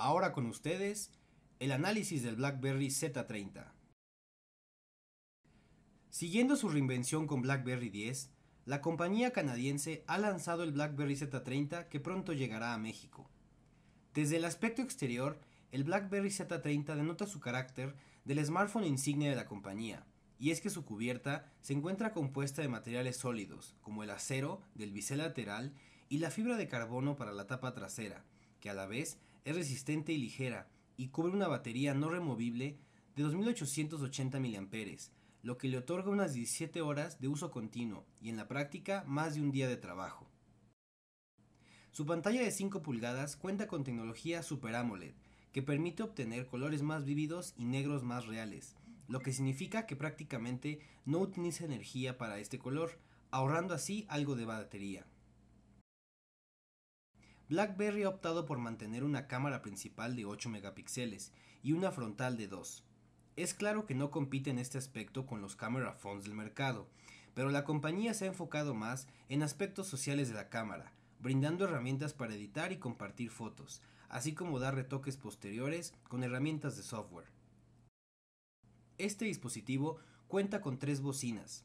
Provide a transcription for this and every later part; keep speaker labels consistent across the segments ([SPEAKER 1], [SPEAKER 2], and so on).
[SPEAKER 1] Ahora con ustedes, el análisis del BlackBerry Z30. Siguiendo su reinvención con BlackBerry 10, la compañía canadiense ha lanzado el BlackBerry Z30 que pronto llegará a México. Desde el aspecto exterior, el BlackBerry Z30 denota su carácter del smartphone insignia de la compañía, y es que su cubierta se encuentra compuesta de materiales sólidos, como el acero del bisel lateral y la fibra de carbono para la tapa trasera, que a la vez es resistente y ligera y cubre una batería no removible de 2880 mAh, lo que le otorga unas 17 horas de uso continuo y en la práctica más de un día de trabajo. Su pantalla de 5 pulgadas cuenta con tecnología Super AMOLED, que permite obtener colores más vívidos y negros más reales, lo que significa que prácticamente no utiliza energía para este color, ahorrando así algo de batería. BlackBerry ha optado por mantener una cámara principal de 8 megapíxeles y una frontal de 2. Es claro que no compite en este aspecto con los camera phones del mercado, pero la compañía se ha enfocado más en aspectos sociales de la cámara, brindando herramientas para editar y compartir fotos, así como dar retoques posteriores con herramientas de software. Este dispositivo cuenta con tres bocinas,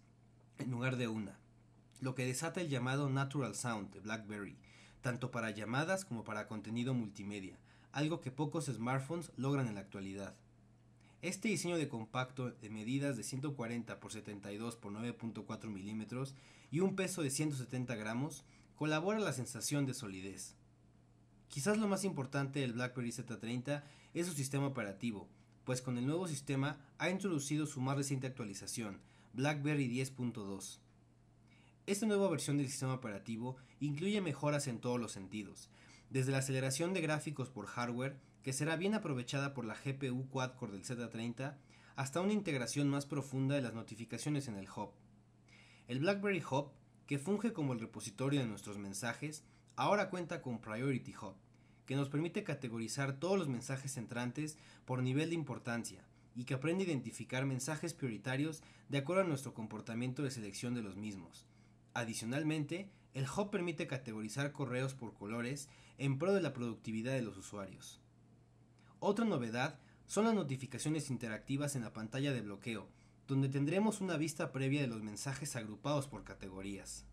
[SPEAKER 1] en lugar de una, lo que desata el llamado Natural Sound de BlackBerry, tanto para llamadas como para contenido multimedia, algo que pocos smartphones logran en la actualidad. Este diseño de compacto de medidas de 140 x 72 x 9.4 mm y un peso de 170 gramos colabora la sensación de solidez. Quizás lo más importante del BlackBerry Z30 es su sistema operativo, pues con el nuevo sistema ha introducido su más reciente actualización, BlackBerry 10.2. Esta nueva versión del sistema operativo incluye mejoras en todos los sentidos, desde la aceleración de gráficos por hardware, que será bien aprovechada por la GPU quad-core del Z30, hasta una integración más profunda de las notificaciones en el hub. El BlackBerry Hub, que funge como el repositorio de nuestros mensajes, ahora cuenta con Priority Hub, que nos permite categorizar todos los mensajes entrantes por nivel de importancia y que aprende a identificar mensajes prioritarios de acuerdo a nuestro comportamiento de selección de los mismos Adicionalmente, el hub permite categorizar correos por colores en pro de la productividad de los usuarios. Otra novedad son las notificaciones interactivas en la pantalla de bloqueo, donde tendremos una vista previa de los mensajes agrupados por categorías.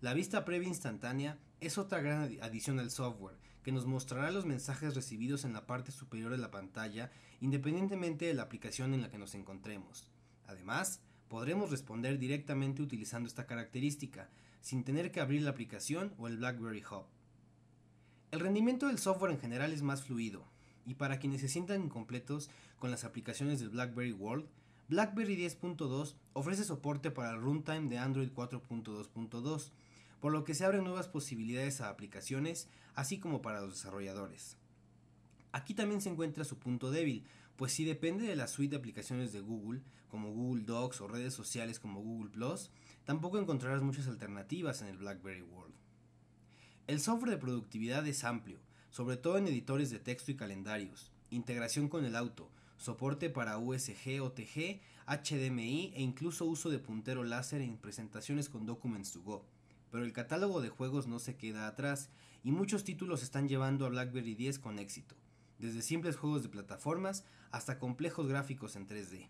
[SPEAKER 1] La vista previa instantánea es otra gran adición al software, que nos mostrará los mensajes recibidos en la parte superior de la pantalla, independientemente de la aplicación en la que nos encontremos. Además, podremos responder directamente utilizando esta característica, sin tener que abrir la aplicación o el BlackBerry Hub. El rendimiento del software en general es más fluido, y para quienes se sientan incompletos con las aplicaciones del BlackBerry World, BlackBerry 10.2 ofrece soporte para el runtime de Android 4.2.2, por lo que se abren nuevas posibilidades a aplicaciones, así como para los desarrolladores. Aquí también se encuentra su punto débil, pues si depende de la suite de aplicaciones de Google, como Google Docs o redes sociales como Google Plus, tampoco encontrarás muchas alternativas en el BlackBerry World. El software de productividad es amplio, sobre todo en editores de texto y calendarios, integración con el auto, soporte para USG, OTG, HDMI e incluso uso de puntero láser en presentaciones con Documents to Go. Pero el catálogo de juegos no se queda atrás y muchos títulos están llevando a BlackBerry 10 con éxito desde simples juegos de plataformas hasta complejos gráficos en 3D.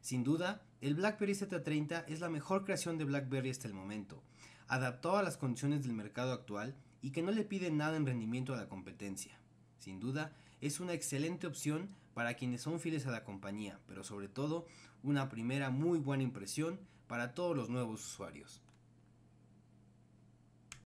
[SPEAKER 1] Sin duda, el BlackBerry Z30 es la mejor creación de BlackBerry hasta el momento, adaptado a las condiciones del mercado actual y que no le pide nada en rendimiento a la competencia. Sin duda, es una excelente opción para quienes son fieles a la compañía, pero sobre todo una primera muy buena impresión para todos los nuevos usuarios.